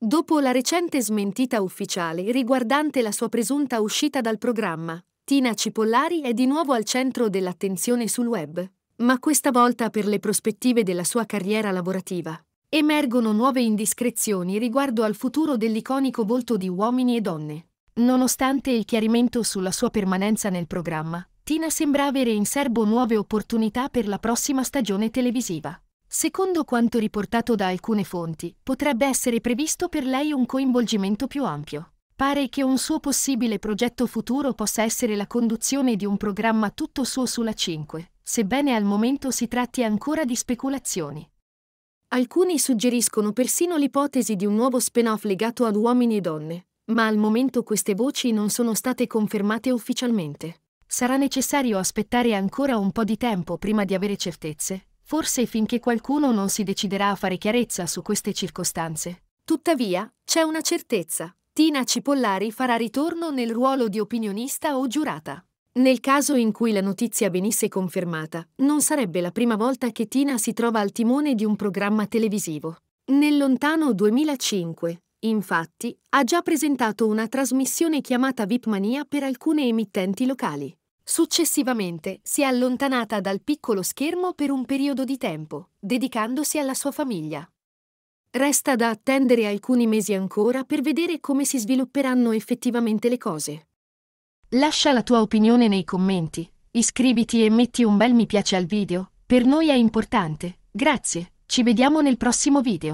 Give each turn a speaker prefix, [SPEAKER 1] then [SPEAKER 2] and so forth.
[SPEAKER 1] Dopo la recente smentita ufficiale riguardante la sua presunta uscita dal programma, Tina Cipollari è di nuovo al centro dell'attenzione sul web, ma questa volta per le prospettive della sua carriera lavorativa. Emergono nuove indiscrezioni riguardo al futuro dell'iconico volto di uomini e donne. Nonostante il chiarimento sulla sua permanenza nel programma, Tina sembra avere in serbo nuove opportunità per la prossima stagione televisiva. Secondo quanto riportato da alcune fonti, potrebbe essere previsto per lei un coinvolgimento più ampio. Pare che un suo possibile progetto futuro possa essere la conduzione di un programma tutto suo sulla 5, sebbene al momento si tratti ancora di speculazioni. Alcuni suggeriscono persino l'ipotesi di un nuovo spin-off legato ad uomini e donne, ma al momento queste voci non sono state confermate ufficialmente. Sarà necessario aspettare ancora un po' di tempo prima di avere certezze, forse finché qualcuno non si deciderà a fare chiarezza su queste circostanze. Tuttavia, c'è una certezza. Tina Cipollari farà ritorno nel ruolo di opinionista o giurata. Nel caso in cui la notizia venisse confermata, non sarebbe la prima volta che Tina si trova al timone di un programma televisivo. Nel lontano 2005, infatti, ha già presentato una trasmissione chiamata Vipmania per alcune emittenti locali. Successivamente si è allontanata dal piccolo schermo per un periodo di tempo, dedicandosi alla sua famiglia. Resta da attendere alcuni mesi ancora per vedere come si svilupperanno effettivamente le cose. Lascia la tua opinione nei commenti, iscriviti e metti un bel mi piace al video, per noi è importante, grazie, ci vediamo nel prossimo video.